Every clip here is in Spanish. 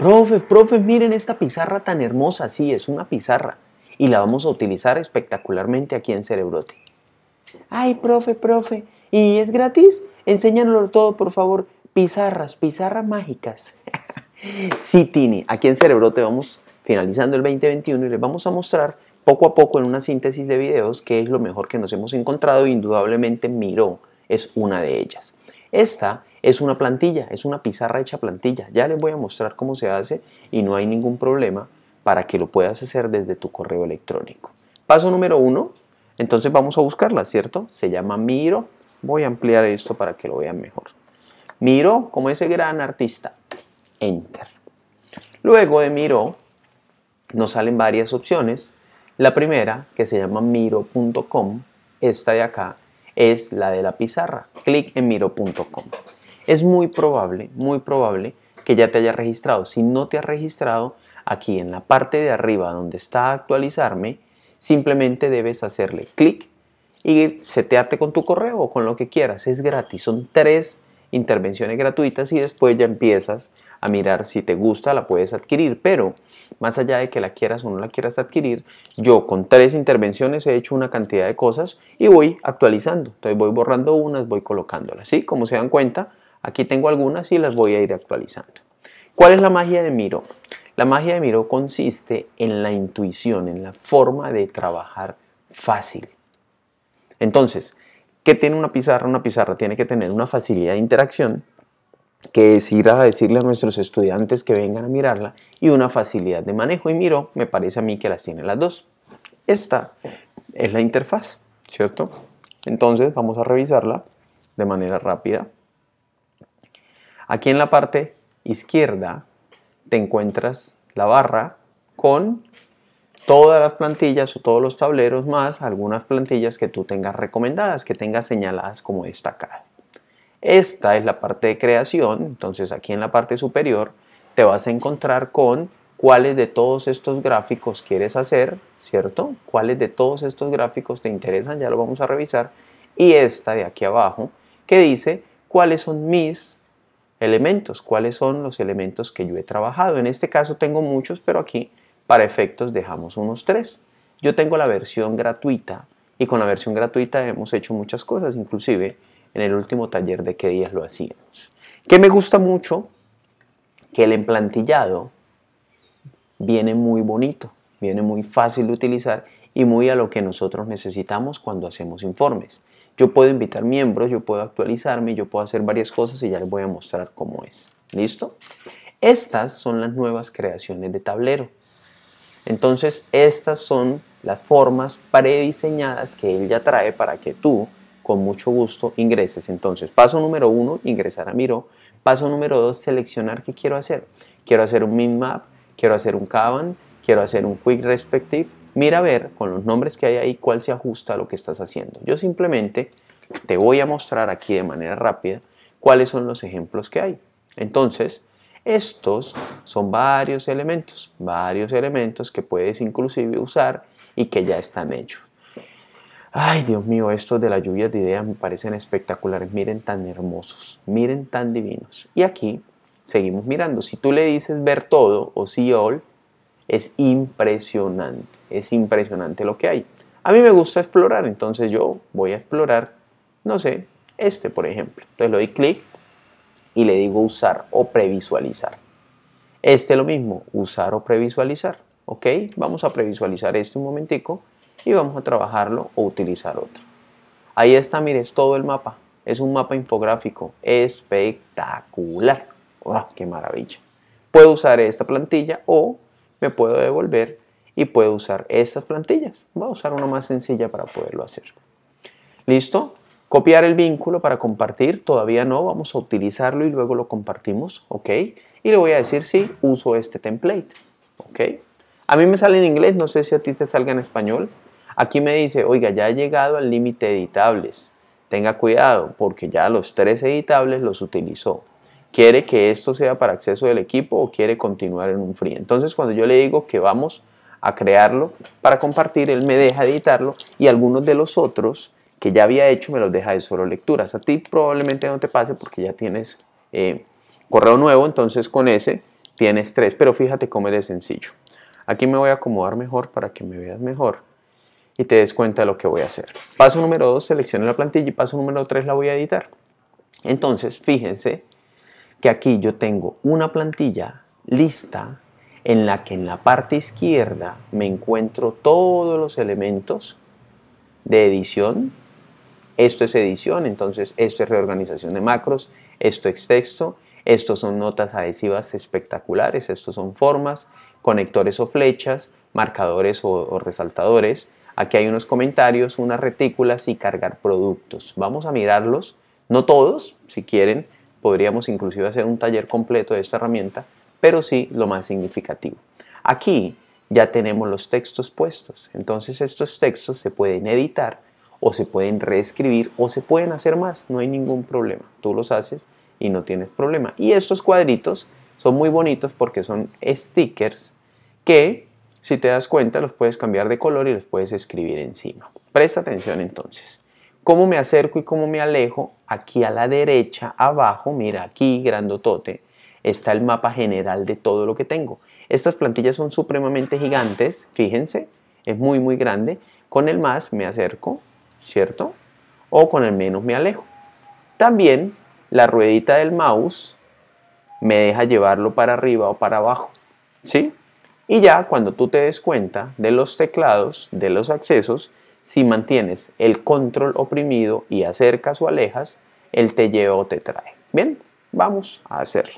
profe, profe, miren esta pizarra tan hermosa. Sí, es una pizarra y la vamos a utilizar espectacularmente aquí en Cerebrote. Ay, profe, profe, ¿y es gratis? Enséñanoslo todo, por favor. Pizarras, pizarras mágicas. sí, Tini, aquí en Cerebrote vamos finalizando el 2021 y les vamos a mostrar poco a poco en una síntesis de videos qué es lo mejor que nos hemos encontrado. Indudablemente Miro es una de ellas. Esta es una plantilla, es una pizarra hecha plantilla. Ya les voy a mostrar cómo se hace y no hay ningún problema para que lo puedas hacer desde tu correo electrónico. Paso número uno, entonces vamos a buscarla, ¿cierto? Se llama Miro. Voy a ampliar esto para que lo vean mejor. Miro como ese gran artista. Enter. Luego de Miro nos salen varias opciones. La primera, que se llama miro.com, esta de acá, es la de la pizarra. Clic en miro.com es muy probable, muy probable que ya te haya registrado. Si no te has registrado, aquí en la parte de arriba donde está actualizarme, simplemente debes hacerle clic y setearte con tu correo o con lo que quieras. Es gratis, son tres intervenciones gratuitas y después ya empiezas a mirar si te gusta, la puedes adquirir. Pero más allá de que la quieras o no la quieras adquirir, yo con tres intervenciones he hecho una cantidad de cosas y voy actualizando. Entonces voy borrando unas, voy colocándolas. ¿sí? Como se dan cuenta, Aquí tengo algunas y las voy a ir actualizando. ¿Cuál es la magia de Miro? La magia de Miro consiste en la intuición, en la forma de trabajar fácil. Entonces, ¿qué tiene una pizarra? Una pizarra tiene que tener una facilidad de interacción, que es ir a decirle a nuestros estudiantes que vengan a mirarla, y una facilidad de manejo. Y Miro me parece a mí que las tiene las dos. Esta es la interfaz, ¿cierto? Entonces vamos a revisarla de manera rápida. Aquí en la parte izquierda te encuentras la barra con todas las plantillas o todos los tableros más algunas plantillas que tú tengas recomendadas, que tengas señaladas como destacadas. Esta es la parte de creación, entonces aquí en la parte superior te vas a encontrar con cuáles de todos estos gráficos quieres hacer, ¿cierto? Cuáles de todos estos gráficos te interesan, ya lo vamos a revisar. Y esta de aquí abajo que dice cuáles son mis elementos, cuáles son los elementos que yo he trabajado. En este caso tengo muchos, pero aquí para efectos dejamos unos tres. Yo tengo la versión gratuita y con la versión gratuita hemos hecho muchas cosas, inclusive en el último taller de qué días lo hacíamos. Que me gusta mucho que el emplantillado viene muy bonito, viene muy fácil de utilizar y muy a lo que nosotros necesitamos cuando hacemos informes. Yo puedo invitar miembros, yo puedo actualizarme, yo puedo hacer varias cosas y ya les voy a mostrar cómo es. ¿Listo? Estas son las nuevas creaciones de tablero. Entonces, estas son las formas prediseñadas que él ya trae para que tú, con mucho gusto, ingreses. Entonces, paso número uno, ingresar a Miro. Paso número dos, seleccionar qué quiero hacer. Quiero hacer un map, quiero hacer un Caban? quiero hacer un Quick Respective, Mira a ver con los nombres que hay ahí cuál se ajusta a lo que estás haciendo. Yo simplemente te voy a mostrar aquí de manera rápida cuáles son los ejemplos que hay. Entonces, estos son varios elementos, varios elementos que puedes inclusive usar y que ya están hechos. Ay, Dios mío, estos de la lluvia de ideas me parecen espectaculares. Miren tan hermosos, miren tan divinos. Y aquí seguimos mirando. Si tú le dices ver todo o see all, es impresionante, es impresionante lo que hay. A mí me gusta explorar, entonces yo voy a explorar, no sé, este por ejemplo. Entonces le doy clic y le digo usar o previsualizar. Este lo mismo, usar o previsualizar. ¿Ok? Vamos a previsualizar este un momentico y vamos a trabajarlo o utilizar otro. Ahí está, mire, es todo el mapa. Es un mapa infográfico espectacular. ¡Wow! ¡Qué maravilla! Puedo usar esta plantilla o me puedo devolver y puedo usar estas plantillas. Voy a usar una más sencilla para poderlo hacer. ¿Listo? Copiar el vínculo para compartir, todavía no, vamos a utilizarlo y luego lo compartimos, ¿ok? Y le voy a decir sí, uso este template, ¿ok? A mí me sale en inglés, no sé si a ti te salga en español. Aquí me dice, oiga, ya he llegado al límite editables. Tenga cuidado porque ya los tres editables los utilizó. ¿Quiere que esto sea para acceso del equipo o quiere continuar en un free? Entonces cuando yo le digo que vamos a crearlo para compartir, él me deja editarlo y algunos de los otros que ya había hecho me los deja de solo lecturas. A ti probablemente no te pase porque ya tienes eh, correo nuevo, entonces con ese tienes tres, pero fíjate cómo es de sencillo. Aquí me voy a acomodar mejor para que me veas mejor y te des cuenta de lo que voy a hacer. Paso número dos, selecciono la plantilla y paso número tres la voy a editar. Entonces, fíjense que aquí yo tengo una plantilla lista en la que en la parte izquierda me encuentro todos los elementos de edición. Esto es edición, entonces esto es reorganización de macros, esto es texto, estos son notas adhesivas espectaculares, estos son formas, conectores o flechas, marcadores o, resaltadores. Aquí hay unos comentarios, unas retículas y cargar productos. Vamos a mirarlos, no todos, si quieren, podríamos inclusive hacer un taller completo de esta herramienta, pero sí lo más significativo. Aquí ya tenemos los textos puestos, entonces estos textos se pueden editar o se pueden reescribir o se pueden hacer más, no hay ningún problema, tú los haces y no tienes problema. Y estos cuadritos son muy bonitos porque son stickers que si te das cuenta los puedes cambiar de color y los puedes escribir encima. Presta atención entonces. ¿Cómo me acerco y cómo me alejo? Aquí a la derecha, abajo, mira, aquí grandotote, está el mapa general de todo lo que tengo. Estas plantillas son supremamente gigantes, fíjense, es muy muy grande. Con el más me acerco, ¿cierto? O con el menos me alejo. También la ruedita del mouse me deja llevarlo para arriba o para abajo, ¿sí? Y ya cuando tú te des cuenta de los teclados, de los accesos, si mantienes el control oprimido y acercas o alejas, él te lleva o te trae. Bien, vamos a hacerlo.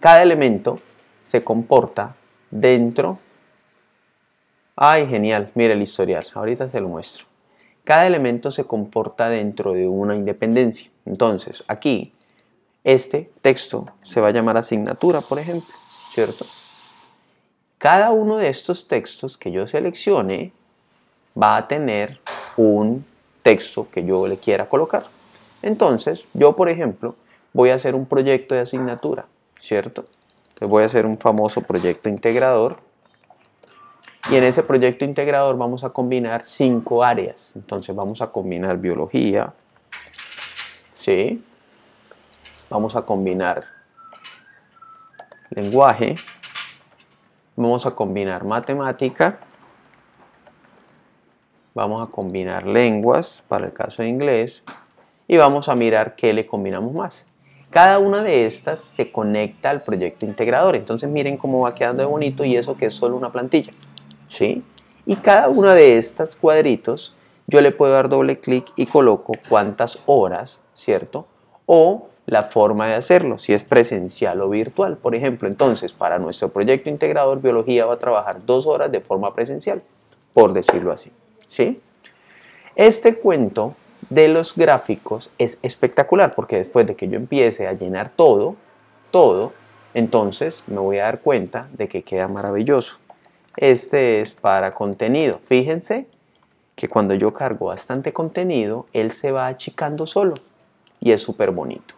Cada elemento se comporta dentro. Ay, genial, mira el historial, ahorita se lo muestro. Cada elemento se comporta dentro de una independencia. Entonces, aquí, este texto se va a llamar asignatura, por ejemplo, ¿cierto? Cada uno de estos textos que yo seleccione va a tener un texto que yo le quiera colocar. Entonces, yo, por ejemplo, voy a hacer un proyecto de asignatura, ¿cierto? Entonces voy a hacer un famoso proyecto integrador. Y en ese proyecto integrador vamos a combinar cinco áreas. Entonces vamos a combinar biología, ¿sí? Vamos a combinar lenguaje, vamos a combinar matemática vamos a combinar lenguas para el caso de inglés y vamos a mirar qué le combinamos más. Cada una de estas se conecta al proyecto integrador, entonces miren cómo va quedando de bonito y eso que es solo una plantilla, ¿sí? Y cada una de estas cuadritos yo le puedo dar doble clic y coloco cuántas horas, ¿cierto? O la forma de hacerlo, si es presencial o virtual, por ejemplo. Entonces, para nuestro proyecto integrador, biología va a trabajar dos horas de forma presencial, por decirlo así. ¿sí? Este cuento de los gráficos es espectacular porque después de que yo empiece a llenar todo, todo, entonces me voy a dar cuenta de que queda maravilloso. Este es para contenido. Fíjense que cuando yo cargo bastante contenido, él se va achicando solo y es súper bonito.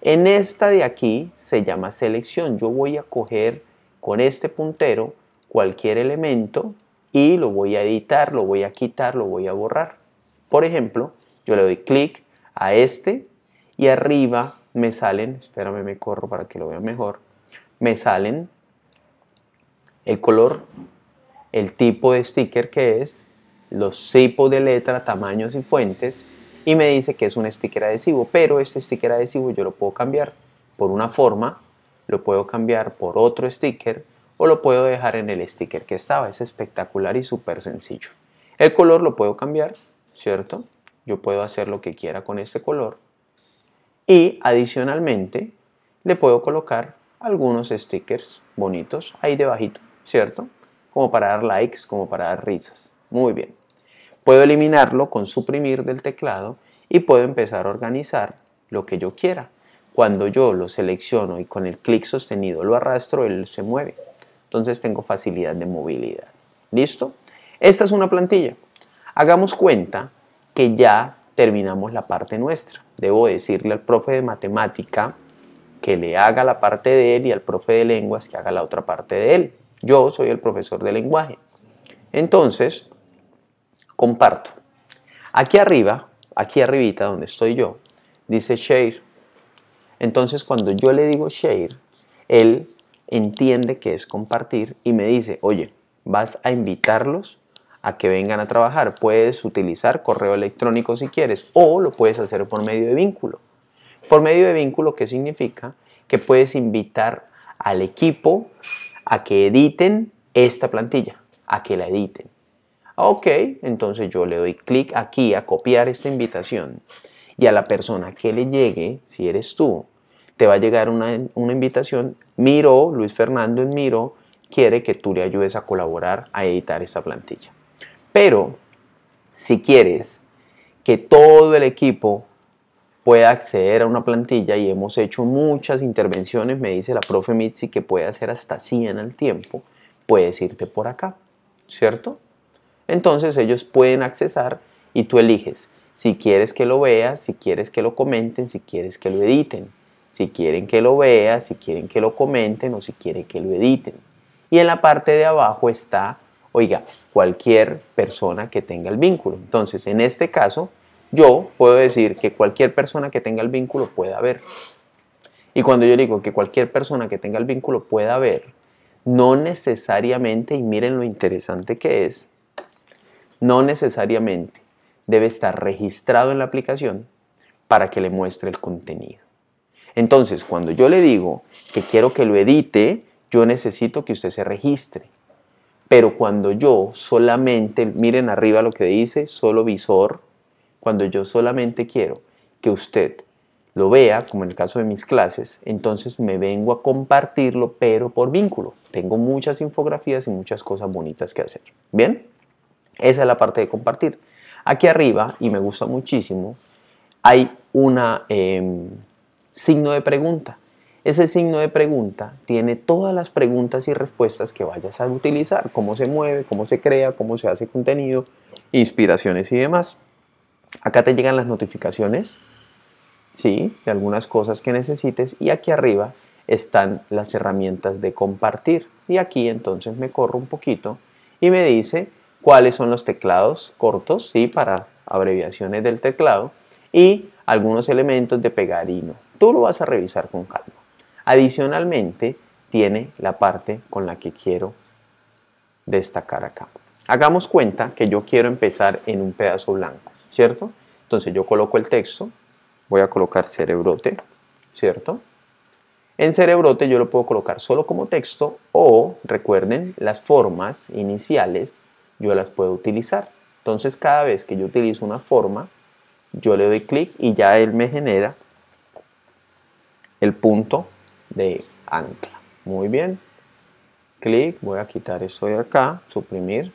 En esta de aquí se llama selección. Yo voy a coger con este puntero cualquier elemento y lo voy a editar, lo voy a quitar, lo voy a borrar. Por ejemplo, yo le doy clic a este y arriba me salen, espérame, me corro para que lo vea mejor, me salen el color, el tipo de sticker que es, los tipos de letra, tamaños y fuentes, y me dice que es un sticker adhesivo, pero este sticker adhesivo yo lo puedo cambiar por una forma, lo puedo cambiar por otro sticker, o lo puedo dejar en el sticker que estaba. Es espectacular y súper sencillo. El color lo puedo cambiar, ¿cierto? Yo puedo hacer lo que quiera con este color. Y adicionalmente le puedo colocar algunos stickers bonitos ahí debajito, ¿cierto? Como para dar likes, como para dar risas. Muy bien. Puedo eliminarlo con suprimir del teclado y puedo empezar a organizar lo que yo quiera. Cuando yo lo selecciono y con el clic sostenido lo arrastro, él se mueve. Entonces tengo facilidad de movilidad. ¿Listo? Esta es una plantilla. Hagamos cuenta que ya terminamos la parte nuestra. Debo decirle al profe de matemática que le haga la parte de él y al profe de lenguas que haga la otra parte de él. Yo soy el profesor de lenguaje. Entonces, comparto. Aquí arriba, aquí arribita donde estoy yo, dice share. Entonces, cuando yo le digo share, él entiende que es compartir y me dice, oye, vas a invitarlos a que vengan a trabajar. Puedes utilizar correo electrónico si quieres o lo puedes hacer por medio de vínculo. Por medio de vínculo, ¿qué significa? Que puedes invitar al equipo a que editen esta plantilla, a que la editen. Ah, ok, entonces yo le doy clic aquí a copiar esta invitación y a la persona que le llegue, si eres tú, te va a llegar una, invitación, Miro, Luis Fernando en Miro, quiere que tú le ayudes a colaborar a editar esa plantilla. Pero si quieres que todo el equipo pueda acceder a una plantilla y hemos hecho muchas intervenciones, me dice la profe Mitzi que puede hacer hasta 100 al tiempo, puedes irte por acá, ¿cierto? Entonces ellos pueden accesar y tú eliges si quieres que lo veas, si quieres que lo comenten, si quieres que lo editen si quieren que lo vea, si quieren que lo comenten o si quieren que lo editen. Y en la parte de abajo está, oiga, cualquier persona que tenga el vínculo. Entonces, en este caso, yo puedo decir que cualquier persona que tenga el vínculo pueda ver. Y cuando yo digo que cualquier persona que tenga el vínculo pueda ver, no necesariamente, y miren lo interesante que es, no necesariamente debe estar registrado en la aplicación para que le muestre el contenido. Entonces, cuando yo le digo que quiero que lo edite, yo necesito que usted se registre. Pero cuando yo solamente, miren arriba lo que dice, solo visor, cuando yo solamente quiero que usted lo vea, como en el caso de mis clases, entonces me vengo a compartirlo, pero por vínculo. Tengo muchas infografías y muchas cosas bonitas que hacer. ¿Bien? Esa es la parte de compartir. Aquí arriba, y me gusta muchísimo, hay una... Em, signo de pregunta. Ese signo de pregunta tiene todas las preguntas y respuestas que vayas a utilizar, cómo se mueve, cómo se crea, cómo se hace contenido, inspiraciones y demás. Acá te llegan las notificaciones, ¿sí? De algunas cosas que necesites y aquí arriba están las herramientas de compartir. Y aquí entonces me corro un poquito y me dice cuáles son los teclados cortos, ¿sí? Para abreviaciones del teclado y algunos elementos de pegarino. Tú lo vas a revisar con calma. Adicionalmente, tiene la parte con la que quiero destacar acá. Hagamos cuenta que yo quiero empezar en un pedazo blanco, ¿cierto? Entonces yo coloco el texto, voy a colocar cerebrote, ¿cierto? En cerebrote yo lo puedo colocar solo como texto o, recuerden, las formas iniciales yo las puedo utilizar. Entonces cada vez que yo utilizo una forma, yo le doy clic y ya él me genera el punto de ancla. Muy bien. Clic, voy a quitar esto de acá, suprimir.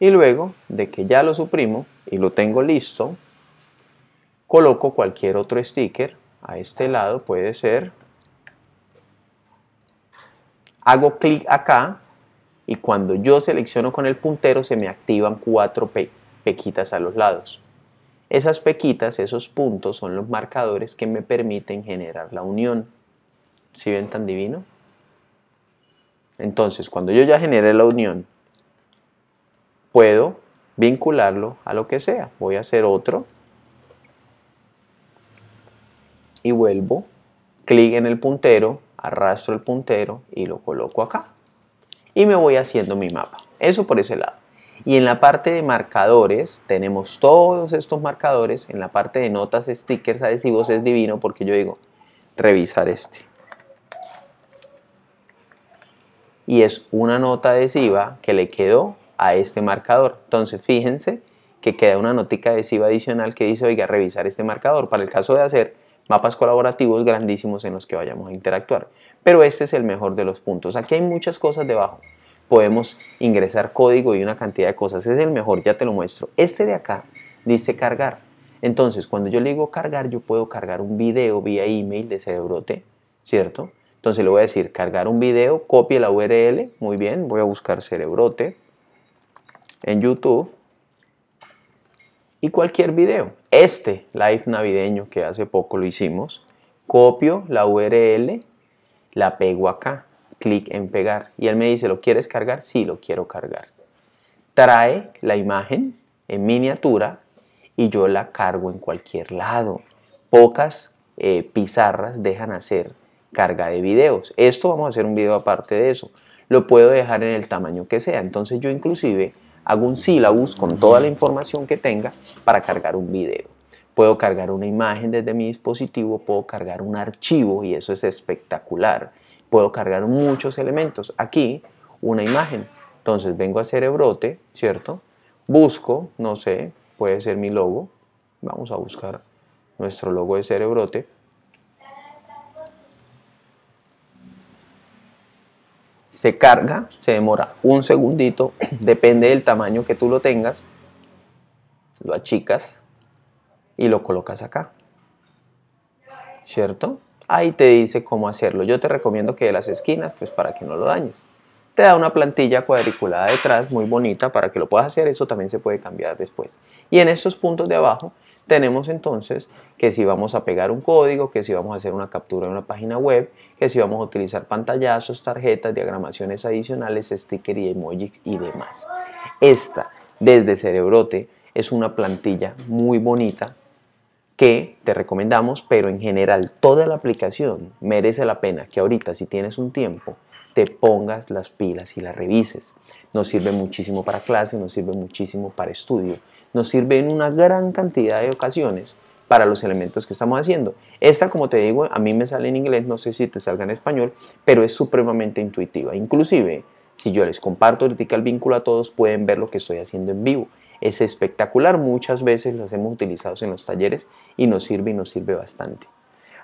Y luego de que ya lo suprimo y lo tengo listo, coloco cualquier otro sticker. A este lado puede ser. Hago clic acá y cuando yo selecciono con el puntero se me activan cuatro pequitas a los lados. Esas pequitas, esos puntos, son los marcadores que me permiten generar la unión. ¿Sí ven tan divino? Entonces, cuando yo ya generé la unión, puedo vincularlo a lo que sea. Voy a hacer otro y vuelvo, clic en el puntero, arrastro el puntero y lo coloco acá. Y me voy haciendo mi mapa. Eso por ese lado. Y en la parte de marcadores, tenemos todos estos marcadores. En la parte de notas, stickers, adhesivos, es divino porque yo digo, revisar este. Y es una nota adhesiva que le quedó a este marcador. Entonces, fíjense que queda una notica adhesiva adicional que dice, oiga, revisar este marcador. Para el caso de hacer mapas colaborativos grandísimos en los que vayamos a interactuar. Pero este es el mejor de los puntos. Aquí hay muchas cosas debajo podemos ingresar código y una cantidad de cosas. Es el mejor, ya te lo muestro. Este de acá dice cargar. Entonces, cuando yo le digo cargar, yo puedo cargar un video vía email de Cerebrote, ¿cierto? Entonces le voy a decir cargar un video, copie la URL, muy bien, voy a buscar Cerebrote en YouTube y cualquier video. Este live navideño que hace poco lo hicimos, copio la URL, la pego acá clic en pegar. Y él me dice, ¿lo quieres cargar? Sí, lo quiero cargar. Trae la imagen en miniatura y yo la cargo en cualquier lado. Pocas eh, pizarras dejan hacer carga de videos. Esto vamos a hacer un video aparte de eso. Lo puedo dejar en el tamaño que sea. Entonces yo inclusive hago un sílabus con toda la información que tenga para cargar un video. Puedo cargar una imagen desde mi dispositivo, puedo cargar un archivo y eso es espectacular puedo cargar muchos elementos. Aquí, una imagen. Entonces vengo a Cerebrote, ¿cierto? Busco, no sé, puede ser mi logo. Vamos a buscar nuestro logo de Cerebrote. Se carga, se demora un segundito, depende del tamaño que tú lo tengas. Lo achicas y lo colocas acá. ¿Cierto? Ahí te dice cómo hacerlo. Yo te recomiendo que de las esquinas, pues para que no lo dañes. Te da una plantilla cuadriculada detrás, muy bonita, para que lo puedas hacer. Eso también se puede cambiar después. Y en estos puntos de abajo tenemos entonces que si vamos a pegar un código, que si vamos a hacer una captura en una página web, que si vamos a utilizar pantallazos, tarjetas, diagramaciones adicionales, stickers y emojis y demás. Esta, desde Cerebrote, es una plantilla muy bonita que te recomendamos, pero en general toda la aplicación merece la pena que ahorita si tienes un tiempo te pongas las pilas y las revises. Nos sirve muchísimo para clase, nos sirve muchísimo para estudio, nos sirve en una gran cantidad de ocasiones para los elementos que estamos haciendo. Esta, como te digo, a mí me sale en inglés, no sé si te salga en español, pero es supremamente intuitiva. Inclusive, si yo les comparto ahorita el vínculo a todos, pueden ver lo que estoy haciendo en vivo es espectacular. Muchas veces los hemos utilizado en los talleres y nos sirve y nos sirve bastante.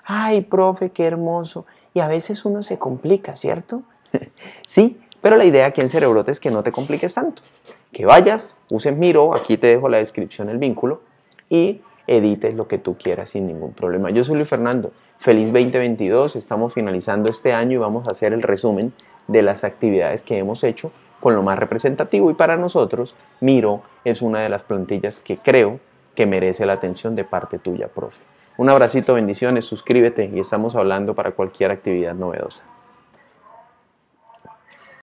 Ay, profe, qué hermoso. Y a veces uno se complica, ¿cierto? sí, pero la idea aquí en Cerebrote es que no te compliques tanto. Que vayas, uses Miro, aquí te dejo la descripción, el vínculo, y edites lo que tú quieras sin ningún problema. Yo soy Luis Fernando, feliz 2022, estamos finalizando este año y vamos a hacer el resumen de las actividades que hemos hecho con lo más representativo y para nosotros Miro es una de las plantillas que creo que merece la atención de parte tuya, profe. Un abracito, bendiciones, suscríbete y estamos hablando para cualquier actividad novedosa.